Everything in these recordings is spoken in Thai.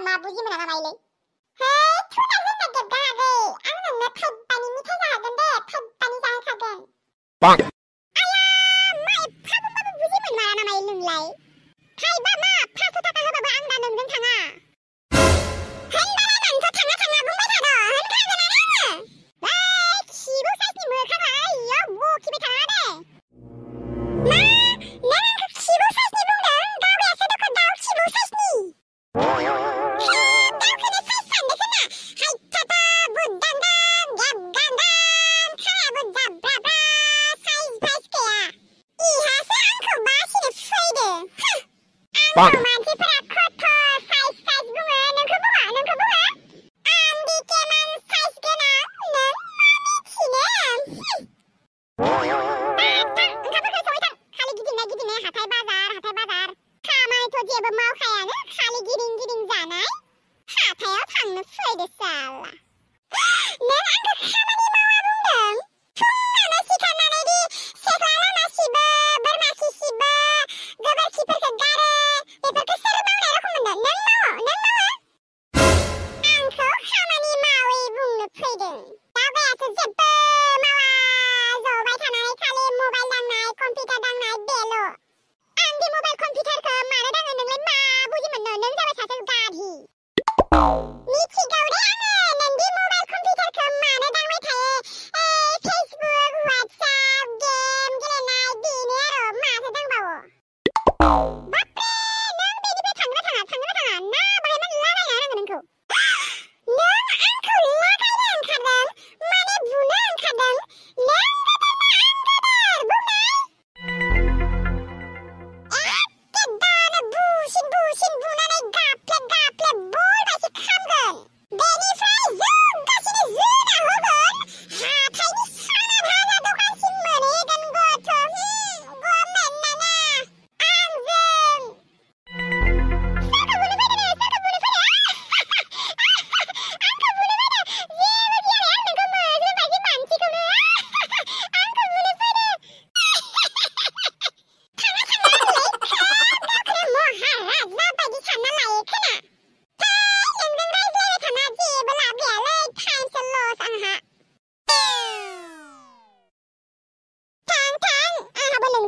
엄마 마 무지 문 하나 말래 헤이 초가 한나 개가 하글 아무나 내팔 빠니 미쳐야 하던데 팔 빠니 잘 하던 빵ปังมาที่พรทไซส์ไซส์กเนึงบุานึงบุาอันดี๋กมันไซส์กนึงมมีีเน่ังข้าพ้าวยข้าเินกินหาทยบาาร์หาไทยบาา้ามัวเจี๊ยบมาาใครอ่ะเนี่ย ಕಂಪ್ಯೂಟರ್ದಾಗ ನಾ ಇದ್ದೆ ಎಲ್ಲೋ ಅಂದಿ ಮೊಬೈಲ್ ಕಂಪ್ಯೂಟರ್ ಕ ಮರದಂಗ ನಂಗಲೆ ಮಾಬೂಜಿ ಮನ್ನೋ ನಂದವ ಸಾಸು ಗಾಧಿ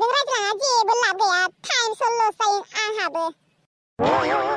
ดจะไปหาเจบุญลับเลยอะไทม์โซโลไซอาหาเล